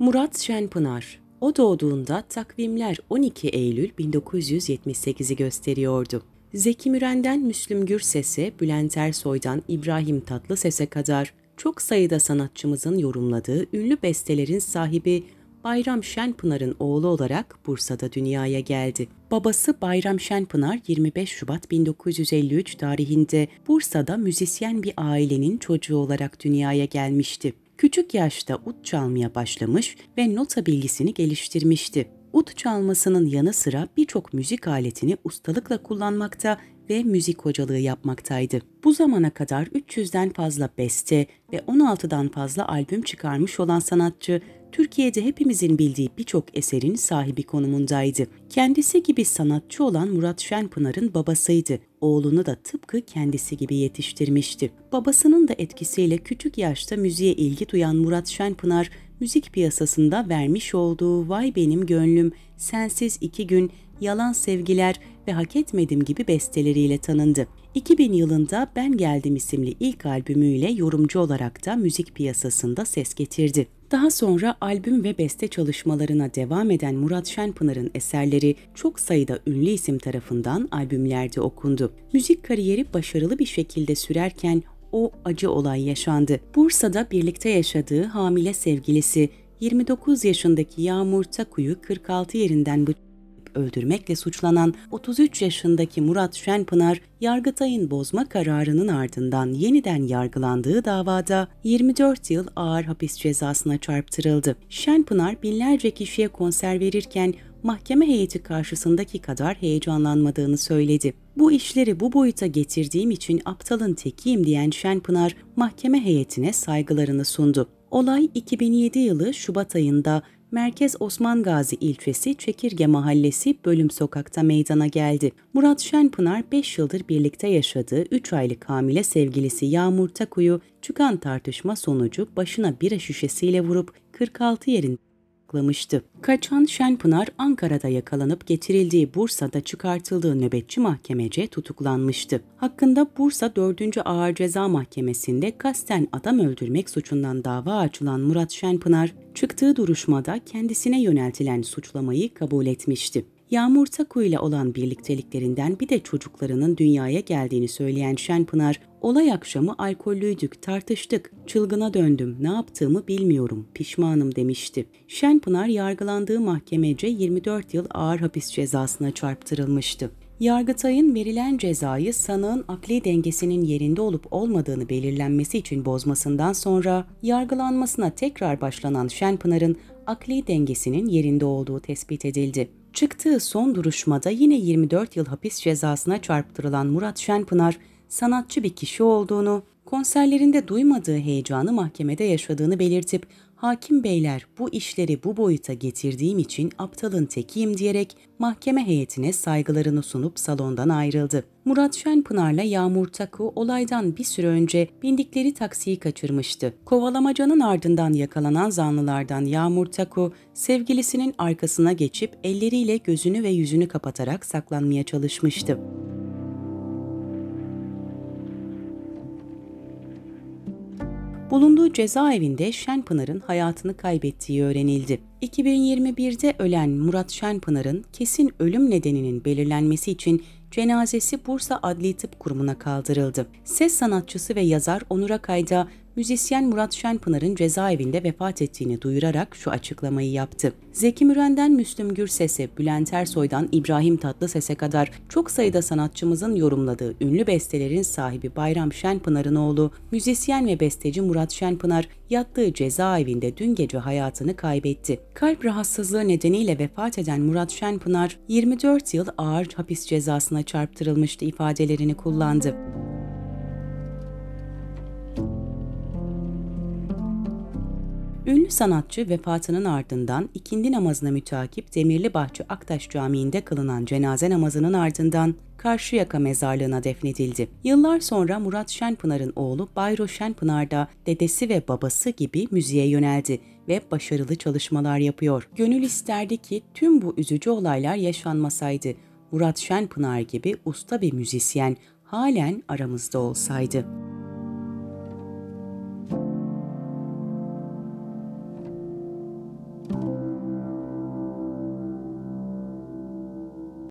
Murat Şenpınar. O doğduğunda takvimler 12 Eylül 1978'i gösteriyordu. Zeki Müren'den Müslüm Gürses'e, Bülent Ersoy'dan İbrahim Tatlıses'e kadar çok sayıda sanatçımızın yorumladığı ünlü bestelerin sahibi Bayram Şenpınar'ın oğlu olarak Bursa'da dünyaya geldi. Babası Bayram Şenpınar 25 Şubat 1953 tarihinde Bursa'da müzisyen bir ailenin çocuğu olarak dünyaya gelmişti. Küçük yaşta ut çalmaya başlamış ve nota bilgisini geliştirmişti. Ut çalmasının yanı sıra birçok müzik aletini ustalıkla kullanmakta ve müzik hocalığı yapmaktaydı. Bu zamana kadar 300'den fazla beste ve 16'dan fazla albüm çıkarmış olan sanatçı Türkiye'de hepimizin bildiği birçok eserin sahibi konumundaydı. Kendisi gibi sanatçı olan Murat Şenpınar'ın babasıydı. Oğlunu da tıpkı kendisi gibi yetiştirmişti. Babasının da etkisiyle küçük yaşta müziğe ilgi duyan Murat Şenpınar, müzik piyasasında vermiş olduğu Vay Benim Gönlüm, Sensiz İki Gün Yalan Sevgiler ve Hak Etmedim gibi besteleriyle tanındı. 2000 yılında Ben Geldim isimli ilk albümüyle yorumcu olarak da müzik piyasasında ses getirdi. Daha sonra albüm ve beste çalışmalarına devam eden Murat Şenpınar'ın eserleri çok sayıda ünlü isim tarafından albümlerde okundu. Müzik kariyeri başarılı bir şekilde sürerken o acı olay yaşandı. Bursa'da birlikte yaşadığı hamile sevgilisi 29 yaşındaki Yağmur Taku'yu 46 yerinden bıçakladı öldürmekle suçlanan 33 yaşındaki Murat Şenpınar, Yargıtay'ın bozma kararının ardından yeniden yargılandığı davada 24 yıl ağır hapis cezasına çarptırıldı. Şenpınar binlerce kişiye konser verirken mahkeme heyeti karşısındaki kadar heyecanlanmadığını söyledi. Bu işleri bu boyuta getirdiğim için aptalın tekiyim diyen Şenpınar mahkeme heyetine saygılarını sundu. Olay 2007 yılı Şubat ayında Merkez Osman Gazi ilçesi Çekirge Mahallesi Bölüm Sokak'ta meydana geldi. Murat Şenpınar 5 yıldır birlikte yaşadığı 3 aylık hamile sevgilisi Yağmur Taku'yu çıkan tartışma sonucu başına bira şişesiyle vurup 46 yerin yasaklamıştı. Kaçan Şenpınar Ankara'da yakalanıp getirildiği Bursa'da çıkartıldığı nöbetçi mahkemece tutuklanmıştı. Hakkında Bursa 4. Ağır Ceza Mahkemesi'nde kasten adam öldürmek suçundan dava açılan Murat Şenpınar, çıktığı duruşmada kendisine yöneltilen suçlamayı kabul etmişti. Yağmur Taku ile olan birlikteliklerinden bir de çocuklarının dünyaya geldiğini söyleyen Şenpınar, olay akşamı alkollüydük, tartıştık, çılgına döndüm, ne yaptığımı bilmiyorum, pişmanım demişti. Şenpınar yargılandığı mahkemece 24 yıl ağır hapis cezasına çarptırılmıştı. Yargıtay'ın verilen cezayı sanığın akli dengesinin yerinde olup olmadığını belirlenmesi için bozmasından sonra yargılanmasına tekrar başlanan Şenpınar'ın akli dengesinin yerinde olduğu tespit edildi. Çıktığı son duruşmada yine 24 yıl hapis cezasına çarptırılan Murat Şenpınar, sanatçı bir kişi olduğunu, konserlerinde duymadığı heyecanı mahkemede yaşadığını belirtip hakim beyler bu işleri bu boyuta getirdiğim için aptalın tekiyim diyerek mahkeme heyetine saygılarını sunup salondan ayrıldı. Murat Şenpınar'la Yağmur Taku olaydan bir süre önce bindikleri taksiyi kaçırmıştı. Kovalamacanın ardından yakalanan zanlılardan Yağmur Taku, sevgilisinin arkasına geçip elleriyle gözünü ve yüzünü kapatarak saklanmaya çalışmıştı. Bulunduğu cezaevinde Şenpınar'ın hayatını kaybettiği öğrenildi. 2021'de ölen Murat Şenpınar'ın kesin ölüm nedeninin belirlenmesi için cenazesi Bursa Adli Tıp Kurumu'na kaldırıldı. Ses sanatçısı ve yazar Onur Akay da müzisyen Murat Şenpınar'ın cezaevinde vefat ettiğini duyurarak şu açıklamayı yaptı. Zeki Müren'den Müslüm Gürses'e, Bülent Ersoy'dan İbrahim Tatlıses'e kadar çok sayıda sanatçımızın yorumladığı ünlü bestelerin sahibi Bayram Şenpınar'ın oğlu, müzisyen ve besteci Murat Şenpınar yattığı cezaevinde dün gece hayatını kaybetti. Kalp rahatsızlığı nedeniyle vefat eden Murat Şenpınar 24 yıl ağır hapis cezasına çarptırılmıştı ifadelerini kullandı. Ünlü sanatçı vefatının ardından ikindi namazına mütakip Bahçe Aktaş Camii'nde kılınan cenaze namazının ardından Karşıyaka mezarlığına defnedildi. Yıllar sonra Murat Şenpınar'ın oğlu Bayro Şenpınar da dedesi ve babası gibi müziğe yöneldi ve başarılı çalışmalar yapıyor. Gönül isterdi ki tüm bu üzücü olaylar yaşanmasaydı. Murat Şenpınar gibi usta bir müzisyen halen aramızda olsaydı.